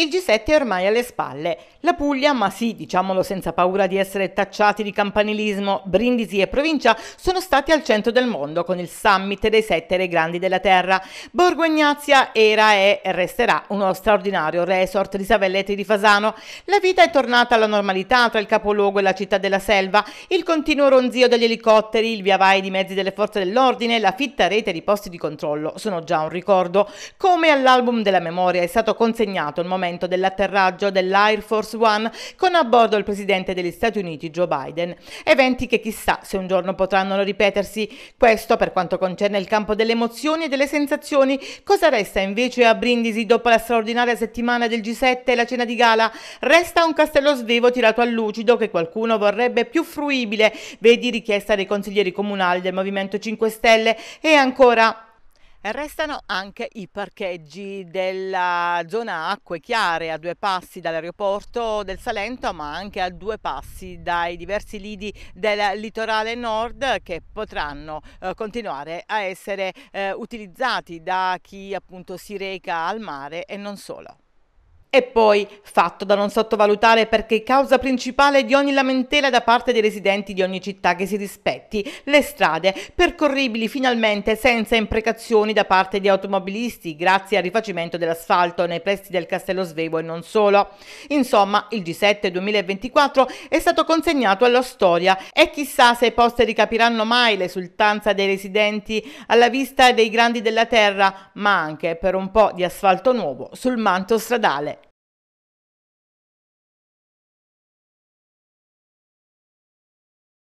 Il G7 è ormai alle spalle. La Puglia, ma sì, diciamolo senza paura di essere tacciati di campanilismo, Brindisi e provincia sono stati al centro del mondo con il summit dei sette re grandi della terra. Borgo Ignazia era e resterà uno straordinario resort di Savelletti di Fasano. La vita è tornata alla normalità tra il capoluogo e la città della selva, il continuo ronzio degli elicotteri, il viavai di mezzi delle forze dell'ordine, la fitta rete di posti di controllo sono già un ricordo. Come all'album della memoria è stato consegnato il momento momento dell'atterraggio dell'Air Force One con a bordo il presidente degli Stati Uniti Joe Biden. Eventi che chissà se un giorno potranno ripetersi. Questo per quanto concerne il campo delle emozioni e delle sensazioni. Cosa resta invece a Brindisi dopo la straordinaria settimana del G7 e la cena di gala? Resta un castello svevo tirato a lucido che qualcuno vorrebbe più fruibile, vedi richiesta dei consiglieri comunali del Movimento 5 Stelle e ancora Restano anche i parcheggi della zona acque chiare a due passi dall'aeroporto del Salento ma anche a due passi dai diversi lidi del litorale nord che potranno eh, continuare a essere eh, utilizzati da chi appunto si reca al mare e non solo. E poi, fatto da non sottovalutare perché causa principale di ogni lamentela da parte dei residenti di ogni città che si rispetti, le strade, percorribili finalmente senza imprecazioni da parte di automobilisti, grazie al rifacimento dell'asfalto nei pressi del Castello Svevo e non solo. Insomma, il G7 2024 è stato consegnato alla storia e chissà se i posti ricapiranno mai l'esultanza dei residenti alla vista dei grandi della terra, ma anche per un po' di asfalto nuovo sul manto stradale.